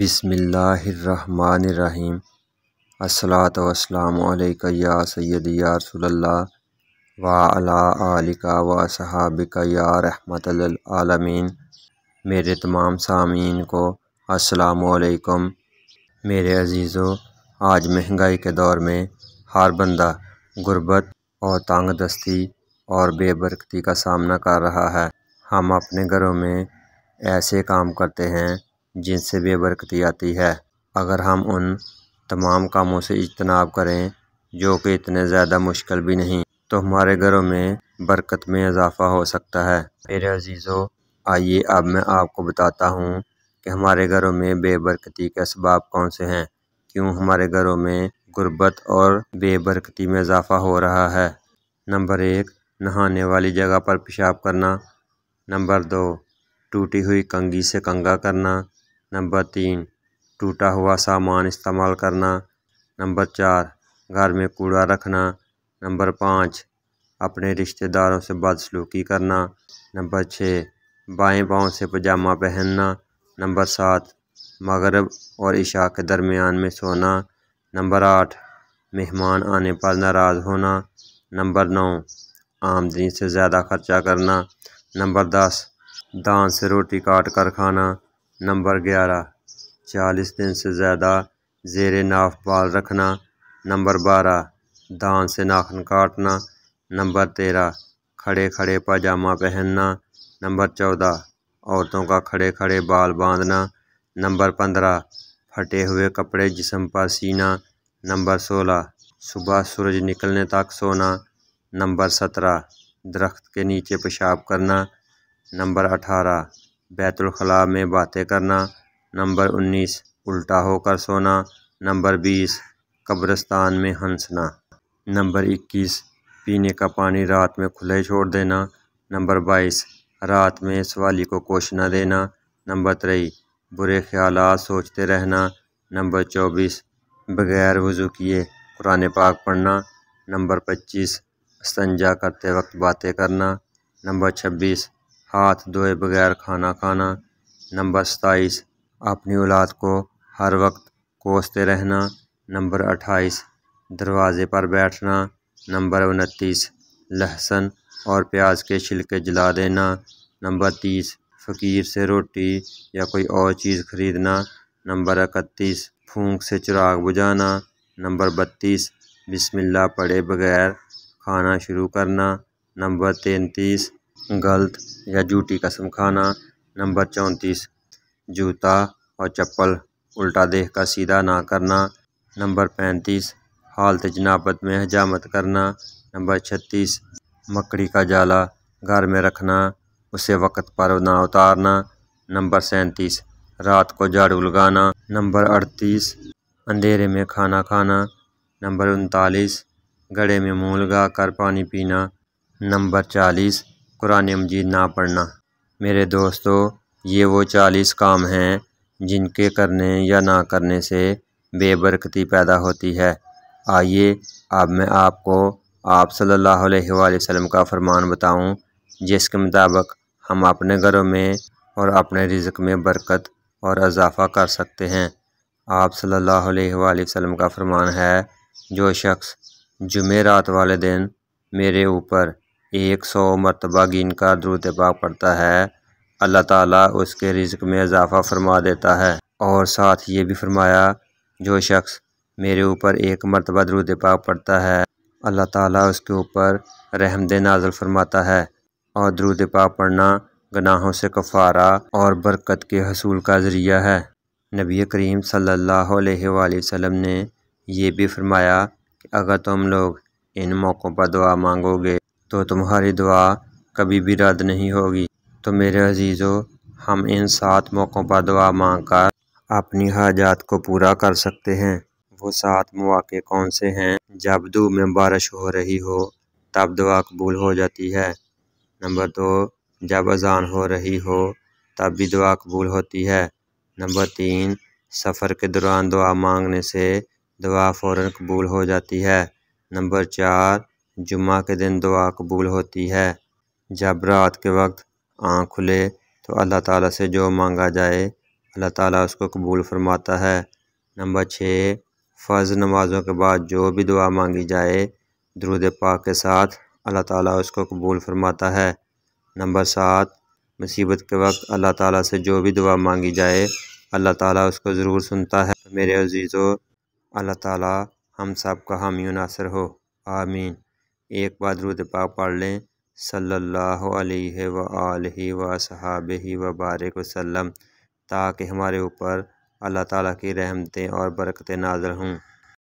बिसमीम् असलात या सैद या रसोल्ला वाला आलिका व सहाबिका या रहमत आलमीन मेरे तमाम सामीन को असलकम मेरे अज़ीज़ों आज महंगाई के दौर में हर बंदा गुर्बत और तंग दस्ती और बेबरकती का सामना कर रहा है हम अपने घरों में ऐसे काम करते हैं जिनसे बेबरकती आती है अगर हम उन तमाम कामों से इजतनाब करें जो कि इतने ज़्यादा मुश्किल भी नहीं तो हमारे घरों में बरकत में इजाफ़ा हो सकता है मेरे अजीज़ों आइए अब मैं आपको बताता हूँ कि हमारे घरों में बेबरकती के इसबाब कौन से हैं क्यों हमारे घरों में गुर्बत और बेबरकती में इजाफ़ा हो रहा है नंबर एक नहाने वाली जगह पर पेशाब करना नंबर दो टूटी हुई कंगी से कंगा करना नंबर तीन टूटा हुआ सामान इस्तेमाल करना नंबर चार घर में कूड़ा रखना नंबर पाँच अपने रिश्तेदारों से बदसलूकी करना नंबर छः बाएं पाँव से पजामा पहनना नंबर सात मगरब और इशा के दरमियान में सोना नंबर आठ मेहमान आने पर नाराज़ होना नंबर नौ आमदनी से ज़्यादा खर्चा करना नंबर दस दान से रोटी काट कर खाना नंबर ग्यारह चालीस दिन से ज़्यादा जेर नाफ बाल रखना नंबर बारह दान से नाखन काटना नंबर तेरह खड़े खड़े पाजामा पहनना नंबर चौदह औरतों का खड़े खड़े बाल बांधना नंबर पंद्रह फटे हुए कपड़े जिसम पर सीना नंबर सोलह सुबह सूरज निकलने तक सोना नंबर सत्रह दरख्त के नीचे पेशाब करना नंबर अठारह बैतुलखला में बातें करना नंबर उन्नीस उल्टा होकर सोना नंबर बीस कब्रस्तान में हंसना नंबर इक्कीस पीने का पानी रात में खुले छोड़ देना नंबर बाईस रात में सवाली को कोशना देना नंबर तेई बुरे ख्याल सोचते रहना नंबर चौबीस बगैर वज़ू किए कुरान पाक पढ़ना नंबर पच्चीस संजा करते वक्त बातें करना नंबर छब्बीस हाथ धोए बगैर खाना खाना नंबर सताईस अपनी औलाद को हर वक्त कोसते रहना नंबर अट्ठाईस दरवाज़े पर बैठना नंबर उनतीस लहसुन और प्याज के छिलके जला देना नंबर तीस फ़कीर से रोटी या कोई और चीज़ ख़रीदना नंबर इकतीस फूंक से चिराग बुझाना नंबर बत्तीस बिस्मिल्लाह पढ़े बगैर खाना शुरू करना नंबर तैंतीस गलत या झूठी कसम खाना नंबर चौंतीस जूता और चप्पल उल्टा देख का सीधा ना करना नंबर पैंतीस हालत जनाबत में हजामत करना नंबर छत्तीस मकड़ी का जाला घर में रखना उसे वक़्त पर ना उतारना नंबर सैंतीस रात को झाड़ू लगाना नंबर अड़तीस अंधेरे में खाना खाना नंबर उनतालीस गड़े में मुँह लगा कर पानी पीना नंबर चालीस कुरान मजीद ना पढ़ना मेरे दोस्तों ये वो चालीस काम हैं जिनके करने या ना करने से बेबरकती पैदा होती है आइए अब मैं आपको आप सल्लल्लाहु अलैहि वसल्लम का फरमान बताऊं जिसके मुताबिक हम अपने घरों में और अपने रिज़्क में बरकत और इजाफ़ा कर सकते हैं आप सल्लल्लाहु अलैहि वसल्लम का फरमान है जो शख्स जुमे रात वाले दिन मेरे ऊपर एक सौ मरतबा का द्रुत पाक पड़ता है अल्लाह ताला उसके रिज्क में इजाफ़ा फरमा देता है और साथ ये भी फरमाया जो शख्स मेरे ऊपर एक मरतबा द्रुत पाक पड़ता है अल्लाह ताला उसके ऊपर रहमद नाजल फरमाता है और द्रुत पाक पढ़ना गनाहों से कफारा और बरकत के हसूल का ज़रिया है नबी करीम सल्लाम ने यह भी फरमाया कि अगर तुम लोग इन मौक़ों पर दुआ मांगोगे तो तुम्हारी दुआ कभी भी रद्द नहीं होगी तो मेरे अजीज़ों हम इन सात मौक़ों पर दुआ मांग कर अपनी हाजात को पूरा कर सकते हैं वो सात मौक़े कौन से हैं जब धूप में बारिश हो रही हो तब दुआ कबूल हो जाती है नंबर दो जब अजान हो रही हो तब भी दुआ कबूल होती है नंबर तीन सफ़र के दौरान दुआ मांगने से दुआ फ़ौर कबूल हो जाती है नंबर चार जुम्मा के दिन दुआ कबूल होती है जब रात के वक्त आँख खुले तो अल्लाह ताला से जो मांगा जाए अल्लाह ताला उसको कबूल फरमाता है नंबर छः फ़र्ज़ नमाज़ों के बाद जो भी दुआ मांगी जाए दरुद पाक के साथ अल्लाह ताला उसको कबूल फरमाता है नंबर सात मुसीबत के वक्त अल्लाह ताला से जो भी दुआ मांगी जाए अल्लाह ताला उसको ज़रूर सुनता है मेरे अजीज़ों अल्लाह ताला हम सब का हामी नासर हो आमीन एक बार दरूद पाक पढ़ लें सल्लल्लाहु अलैहि व आलिहि व सहाबिहि व बारक वसल्लम ताकि हमारे ऊपर अल्लाह ताला की रहमतें और बरकतें नाज़िल हों